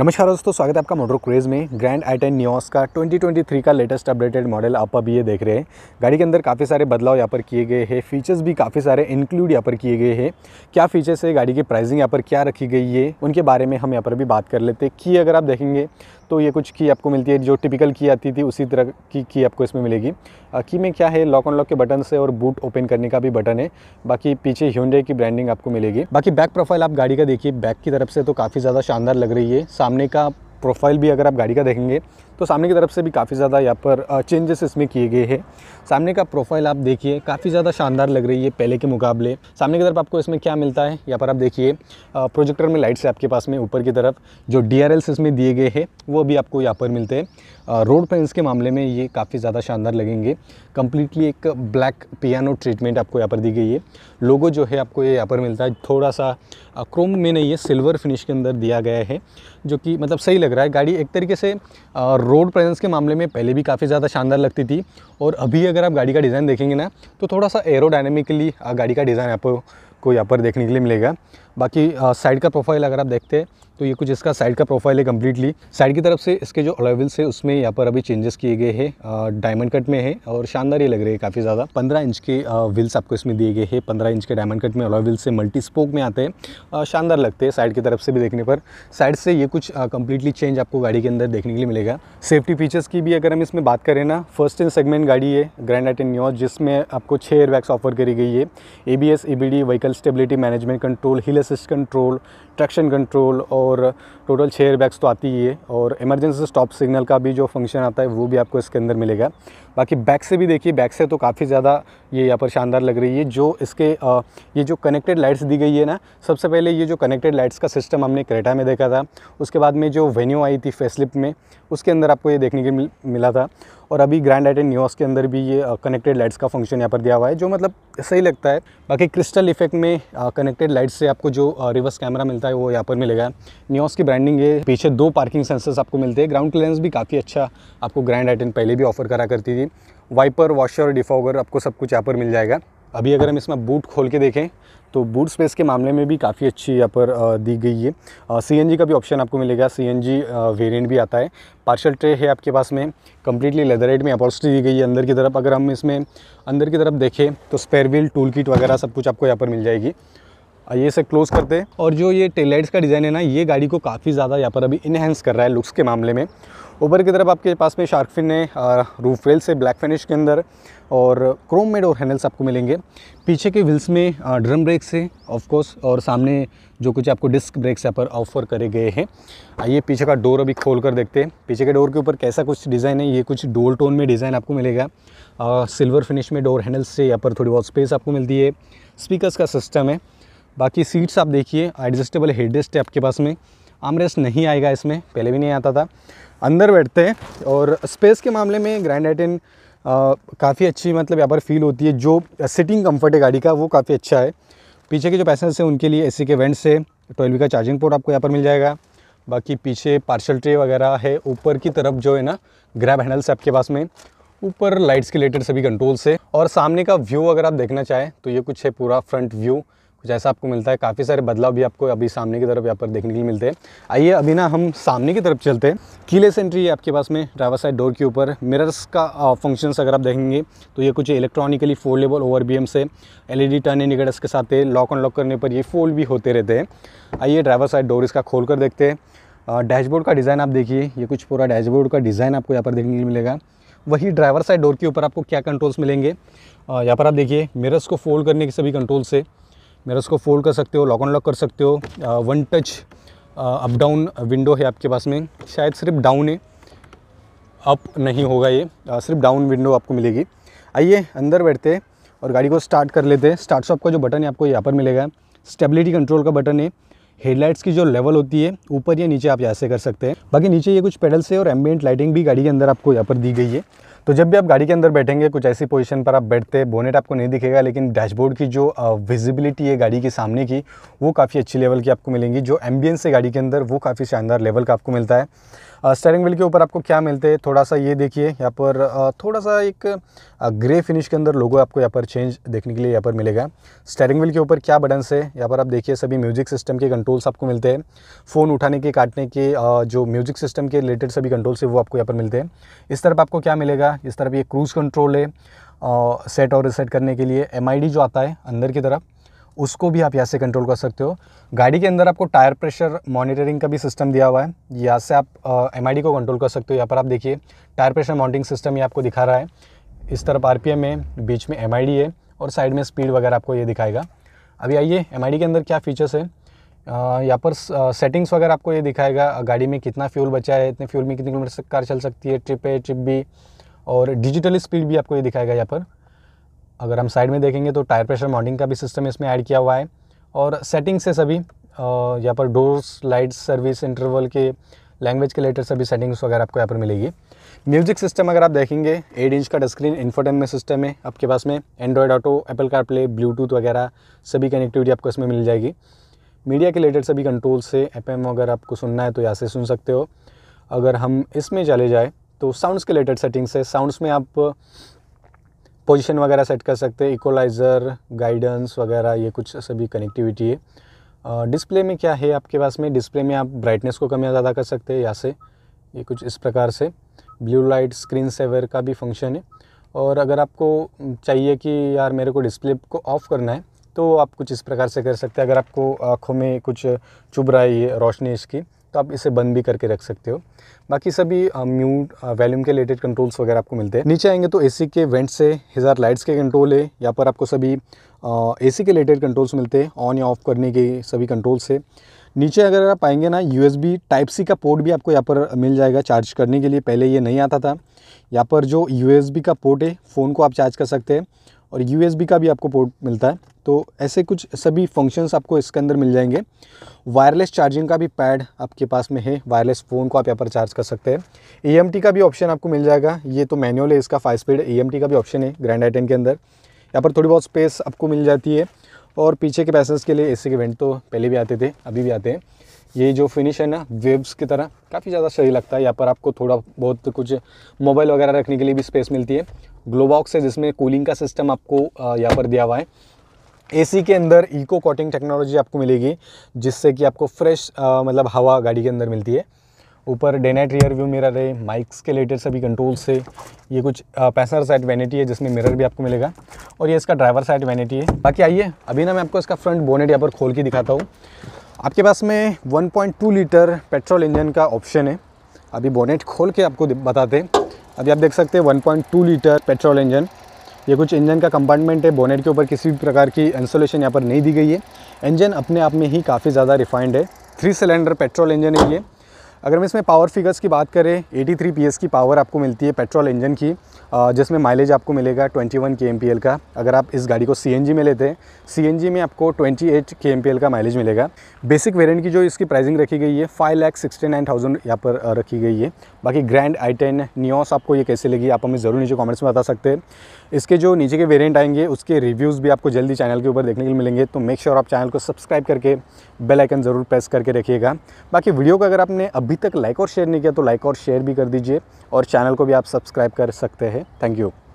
नमस्कार दोस्तों स्वागत है आपका मोटर क्रेज़ में ग्रैंड आई टेन न्यूस का 2023 का लेटेस्ट अपडेटेड मॉडल आप अभी ये देख रहे हैं गाड़ी के अंदर काफ़ी सारे बदलाव यहाँ पर किए गए हैं फीचर्स भी काफ़ी सारे इंक्लूड यहाँ पर किए गए हैं क्या फीचर्स है गाड़ी की प्राइसिंग यहाँ पर क्या रखी गई है उनके बारे में हम यहाँ पर भी बात कर लेते हैं कि अगर आप देखेंगे तो ये कुछ की आपको मिलती है जो टिपिकल की आती थी उसी तरह की की आपको इसमें मिलेगी की में क्या है लॉक ऑन लॉक के बटन से और बूट ओपन करने का भी बटन है बाकी पीछे ह्यूंडे की ब्रांडिंग आपको मिलेगी बाकी बैक प्रोफाइल आप गाड़ी का देखिए बैक की तरफ से तो काफ़ी ज़्यादा शानदार लग रही है सामने का प्रोफाइल भी अगर आप गाड़ी का देखेंगे तो सामने की तरफ से भी काफ़ी ज़्यादा यहाँ पर चेंजेस इसमें किए गए हैं सामने का प्रोफाइल आप देखिए काफ़ी ज़्यादा शानदार लग रही है पहले के मुकाबले सामने की तरफ आपको इसमें क्या मिलता है यहाँ पर आप देखिए प्रोजेक्टर में लाइट्स आपके पास में ऊपर की तरफ जो डी इसमें दिए गए हैं वो भी आपको यहाँ पर मिलते हैं रोड पेंस के मामले में ये काफ़ी ज़्यादा शानदार लगेंगे कम्प्लीटली एक ब्लैक पियानो ट्रीटमेंट आपको यहाँ पर दी गई है लोगो जो है आपको ये यहाँ पर मिलता है थोड़ा सा क्रोम में नहीं है सिल्वर फिनिश के अंदर दिया गया है जो कि मतलब सही लग रहा है गाड़ी एक तरीके से रोड प्रेजेंस के मामले में पहले भी काफ़ी ज़्यादा शानदार लगती थी और अभी अगर आप गाड़ी का डिज़ाइन देखेंगे ना तो थोड़ा सा एरोडाइनमिकली गाड़ी का डिज़ाइन आपको यहाँ पर देखने के लिए मिलेगा बाकी साइड का प्रोफाइल अगर आप देखते हैं तो ये कुछ इसका साइड का प्रोफाइल है कम्प्लीटली साइड की तरफ से इसके जो अलाइवल्स है उसमें यहाँ पर अभी चेंजेस किए गए हैं डायमंड कट में है और शानदार ही लग रही है काफ़ी ज़्यादा पंद्रह इंच के व्हील्स आपको इसमें दिए गए हैं पंद्रह इंच के डायमंड कट में अलाइवल्स से मल्टी स्पोक में आते हैं शानदार लगते हैं साइड की तरफ से भी देखने पर साइड से ये कुछ कम्प्लीटली चेंज आपको गाड़ी के अंदर देखने के लिए मिलेगा सेफ्टी फीचर्स की भी अगर हम इसमें बात करें ना फर्स्ट इन सेगमेंट गाड़ी है ग्रैंड एट न्यूज जिसमें आपको छः एयर ऑफर करी गई है A B S E B vehicle stability management control hill assist control traction control और टोटल छः एयरबैग्स तो आती ही है और इमरजेंसी स्टॉप सिग्नल का भी जो फंक्शन आता है वो भी आपको इसके अंदर मिलेगा बाकी बैक से भी देखिए बैक से तो काफ़ी ज़्यादा ये यहाँ पर शानदार लग रही है जो इसके आ, ये जो कनेक्टेड लाइट्स दी गई है ना सबसे पहले ये जो कनेक्टेड लाइट्स का सिस्टम हमने क्रेटा में देखा था उसके बाद में जो वेन्यू आई थी फेसलिप में उसके अंदर आपको ये देखने के मिला था और अभी ग्रैंड आइट एंड न्यूस के अंदर भी ये कनेक्टेड लाइट्स का फंक्शन यहाँ पर दिया हुआ है जो मतलब सही लगता है बाकी क्रिस्टल इफेक्ट में कनेक्टेड लाइट्स से आपको जो रिवर्स कैमरा मिलता है वो यहाँ पर मिलेगा न्यूस की ब्रांडिंग है पीछे दो पार्किंग सेंसर्स आपको मिलते हैं ग्राउंड क्लियरेंस भी काफ़ी अच्छा आपको ग्रैंड आइट पहले भी ऑफर करा करती थी वाइपर वॉशर डिफॉगर आपको सब कुछ यहाँ पर मिल जाएगा अभी अगर हम इसमें बूट खोल के देखें तो बूट स्पेस के मामले में भी काफ़ी अच्छी यहाँ पर दी गई है सी का भी ऑप्शन आपको मिलेगा सी एन वेरियंट भी आता है पार्शल ट्रे है आपके पास में कम्प्लीटली एड में अपॉस्ट्री दी गई है अंदर की तरफ अगर हम इसमें अंदर की तरफ देखें तो स्पेयर व्हील टूल किट वगैरह सब कुछ आपको यहाँ पर मिल जाएगी ये से क्लोज करते हैं और जो ये टेलाइट्स का डिज़ाइन है ना ये गाड़ी को काफ़ी ज़्यादा यहाँ पर अभी इनहेंस कर रहा है लुक्स के मामले में ऊपर की तरफ आपके पास में शार्क फिन है रूफ वेल्स से ब्लैक फिनिश के अंदर और क्रोम मेड और हैंडल्स आपको मिलेंगे पीछे के व्हील्स में ड्रम ब्रेक्स है ऑफकोर्स और सामने जो कुछ आपको डिस्क ब्रेक्स यहाँ पर ऑफर करे गए हैं आइए पीछे का डोर अभी खोल कर देखते हैं पीछे के डोर के ऊपर कैसा कुछ डिज़ाइन है ये कुछ डोल टोन में डिज़ाइन आपको मिलेगा सिल्वर फिनिश में डोर हैंडल्स से यहाँ पर थोड़ी बहुत स्पेस आपको मिलती है स्पीकर्स का सिस्टम है बाकी सीट्स आप देखिए एडजस्टेबल हेड रेस्ट है आपके पास में आमरेस्ट नहीं आएगा इसमें पहले भी नहीं आता था अंदर बैठते हैं और स्पेस के मामले में ग्रैंड एटेन काफ़ी अच्छी मतलब यहाँ पर फील होती है जो सिटिंग कम्फर्ट है गाड़ी का वो काफ़ी अच्छा है पीछे के जो पैसेंजर हैं उनके लिए एसी के वेंट्स है ट्वेल्व का चार्जिंग पोर्ट आपको यहाँ पर मिल जाएगा बाकी पीछे पार्सल ट्रे वगैरह है ऊपर की तरफ जो है ना ग्रैब हैंडल्स आपके पास में ऊपर लाइट्स के रिलेटेड सभी कंट्रोल्स है और सामने का व्यू अगर आप देखना चाहें तो ये कुछ है पूरा फ्रंट व्यू जैसा आपको मिलता है काफ़ी सारे बदलाव भी आपको अभी सामने की तरफ यहाँ पर देखने के लिए मिलते हैं आइए अभी ना हम सामने की तरफ चलते हैं कीलेस एंट्री है आपके पास में ड्राइवर साइड डोर के ऊपर मिरर्स का फंक्शंस अगर आप देखेंगे तो ये कुछ इलेक्ट्रॉनिकली फोल्डेबल ओवर बी से एल टर्न इंडिकेटर्स के साथ लॉक अनलॉक करने पर ये फोल्ड भी होते रहते हैं आइए ड्राइवर साइड डोर इसका खोल कर देखते हैं डैशबोर्ड का डिज़ाइन आप देखिए ये कुछ पूरा डैशबोर्ड का डिज़ाइन आपको यहाँ पर देखने को मिलेगा वही ड्राइवर साइड डोर के ऊपर आपको क्या कंट्रोल्स मिलेंगे यहाँ पर आप देखिए मिरर्स को फोल्ड करने के सभी कंट्रोल्स है मेरा उसको फोल्ड कर सकते हो लॉक ऑन लॉक कर सकते हो one touch up down window है आपके पास में शायद सिर्फ डाउन है अप नहीं होगा ये सिर्फ डाउन विंडो आपको मिलेगी आइए अंदर बैठते और गाड़ी को स्टार्ट कर लेते हैं स्टार्ट शॉप का जो बटन है आपको यहाँ पर मिलेगा स्टेबिलिटी कंट्रोल का बटन है हेडलाइट्स की जो लेवल होती है ऊपर या नीचे आप ऐसे कर सकते हैं बाकी नीचे ये कुछ पेडल्स है और एम्बियंट लाइटिंग भी गाड़ी के अंदर आपको यहाँ पर दी गई है तो जब भी आप गाड़ी के अंदर बैठेंगे कुछ ऐसी पोजीशन पर आप बैठते हैं बोनेट आपको नहीं दिखेगा लेकिन डैशबोर्ड की जो विजिबिलिटी है गाड़ी के सामने की वो काफ़ी अच्छी लेवल की आपको मिलेंगी जो एम्बियंस है गाड़ी के अंदर वो काफ़ी शानदार लेवल का आपको मिलता है स्टेयरिंग व्हील के ऊपर आपको क्या मिलते हैं थोड़ा सा ये देखिए यहाँ पर थोड़ा सा एक ग्रे फिनिश के अंदर लोगो आपको यहाँ पर चेंज देखने के लिए यहाँ पर मिलेगा स्टेयरिंग व्हील के ऊपर क्या बटन्स है यहाँ पर आप देखिए सभी म्यूजिक सिस्टम के कंट्रोल्स आपको मिलते हैं फ़ोन उठाने के काटने के जो म्यूजिक सिस्टम के रिलेटेड सभी कंट्रोल्स है वो आपको यहाँ पर मिलते हैं इस तरफ आपको क्या मिलेगा इस तरफ ये क्रूज़ कंट्रोल है सेट और रिसेट करने के लिए एम जो आता है अंदर की तरफ उसको भी आप यहाँ से कंट्रोल कर सकते हो गाड़ी के अंदर आपको टायर प्रेशर मॉनिटरिंग का भी सिस्टम दिया हुआ है यहाँ से आप एम uh, को कंट्रोल कर सकते हो यहाँ पर आप देखिए टायर प्रेशर माउंटिंग सिस्टम ये आपको दिखा रहा है इस तरफ आर है बीच में एम है और साइड में स्पीड वगैरह आपको ये दिखाएगा अभी आइए एम के अंदर क्या फीचर्स है यहाँ पर सेटिंग्स वगैरह आपको ये दिखाएगा गाड़ी में कितना फ्यूल बचा है इतने फ्यूल में कितने किलोमीटर तक कार चल सकती है ट्रिप है ट्रिप भी और डिजिटल स्पीड भी आपको ये दिखाएगा यहाँ पर अगर हम साइड में देखेंगे तो टायर प्रेशर माउंटिंग का भी सिस्टम इसमें ऐड किया हुआ है और सेटिंग्स से सभी यहाँ पर डोर्स लाइट्स सर्विस इंटरवल के लैंग्वेज के लेटर सभी सेटिंग्स वगैरह आपको यहाँ पर मिलेगी म्यूजिक सिस्टम अगर आप देखेंगे एट इंच का स्क्रीन में सिस्टम है आपके पास में Android Auto Apple CarPlay Bluetooth वगैरह सभी कनेक्टिविटी आपको इसमें मिल जाएगी मीडिया के रिलेटेड सभी कंट्रोल से एफ अगर आपको सुनना है तो यहाँ से सुन सकते हो अगर हम इसमें चले जाए तो साउंड्स के रिलेटेड सेटिंग्स है साउंड्स में आप पोजीशन वगैरह सेट कर सकते हैं इक्वलाइज़र गाइडेंस वगैरह ये कुछ सभी कनेक्टिविटी है डिस्प्ले में क्या है आपके पास में डिस्प्ले में आप ब्राइटनेस को कम या ज़्यादा कर सकते हैं या से ये कुछ इस प्रकार से ब्लू लाइट स्क्रीन सेवर का भी फंक्शन है और अगर आपको चाहिए कि यार मेरे को डिस्प्ले को ऑफ़ करना है तो आप कुछ इस प्रकार से कर सकते हैं अगर आपको आँखों में कुछ चुभ रहा है ये रोशनी इसकी तो आप इसे बंद भी करके रख सकते हो बाकी सभी म्यूट वैल्यूम के रिलेटेड कंट्रोल्स वगैरह आपको मिलते हैं नीचे आएंगे तो एसी के वेंट से हज़ार लाइट्स के कंट्रोल है यहाँ पर आपको सभी एसी के रिलेटेड कंट्रोल्स मिलते हैं ऑन या ऑफ करने के सभी कंट्रोल्स है नीचे अगर आप आएंगे ना यू टाइप सी का पोर्ट भी आपको यहाँ पर मिल जाएगा चार्ज करने के लिए पहले ये नहीं आता था यहाँ पर जो यू का पोर्ट है फ़ोन को आप चार्ज कर सकते हैं और यू का भी आपको पोर्ट मिलता है तो ऐसे कुछ सभी फंक्शंस आपको इसके अंदर मिल जाएंगे वायरलेस चार्जिंग का भी पैड आपके पास में है वायरलेस फ़ोन को आप यहाँ पर चार्ज कर सकते हैं ई का भी ऑप्शन आपको मिल जाएगा ये तो मैनुअल है इसका फाइव स्पीड ए का भी ऑप्शन है ग्रैंड आइटन के अंदर यहाँ पर थोड़ी बहुत स्पेस आपको मिल जाती है और पीछे के पैसेंस के लिए ए के वेंट तो पहले भी आते थे अभी भी आते हैं ये जो फिनिश है ना वेब्स की तरह काफ़ी ज़्यादा सही लगता है यहाँ पर आपको थोड़ा बहुत कुछ मोबाइल वगैरह रखने के लिए भी स्पेस मिलती है ग्लोबॉक्स है जिसमें कूलिंग का सिस्टम आपको यहाँ पर दिया हुआ है एसी के अंदर इको कॉटिंग टेक्नोलॉजी आपको मिलेगी जिससे कि आपको फ्रेश मतलब हवा गाड़ी के अंदर मिलती है ऊपर day night rear view mirror है माइक्स के लेटेस्ट सभी कंट्रोल्स है ये कुछ पैसर साइड वैनिटी है जिसमें मिरर भी आपको मिलेगा और ये इसका ड्राइवर साइड वैनिटी है बाकी आइए अभी ना मैं आपको इसका फ्रंट बोनेट यहाँ पर खोल के दिखाता हूँ आपके पास में 1.2 लीटर पेट्रोल इंजन का ऑप्शन है अभी बोनेट खोल के आपको बताते हैं अभी आप देख सकते हैं 1.2 लीटर पेट्रोल इंजन ये कुछ इंजन का कंपार्टमेंट है बोनेट के ऊपर किसी भी प्रकार की इंसोलेशन यहाँ पर नहीं दी गई है इंजन अपने आप में ही काफ़ी ज़्यादा रिफाइंड है थ्री सिलेंडर पेट्रोल इंजन है ये अगर हम इसमें पावर फिगर्स की बात करें 83 थ्री की पावर आपको मिलती है पेट्रोल इंजन की जिसमें माइलेज आपको मिलेगा 21 एल का अगर आप इस गाड़ी को जी में लेते हैं जी में आपको 28 एल का माइलेज मिलेगा बेसिक वेरिएंट की जो इसकी प्राइसिंग रखी गई है five lakh sixty nine thousand यहाँ पर रखी गई है बाकी ग्रैंड आई टेन न्योस आपको ये कैसे लगी आप हमें ज़रूर नीचे कमेंट्स में बता सकते हैं इसके जो नीचे के वेरिएंट आएंगे उसके रिव्यूज़ भी आपको जल्दी चैनल के ऊपर देखने के लिए मिलेंगे तो मेक श्योर आप चैनल को सब्सक्राइब करके बेल आइकन ज़रूर प्रेस करके रखिएगा बाकी वीडियो को अगर आपने अभी तक लाइक और शेयर नहीं किया तो लाइक और शेयर भी कर दीजिए और चैनल को भी आप सब्सक्राइब कर सकते हैं थैंक यू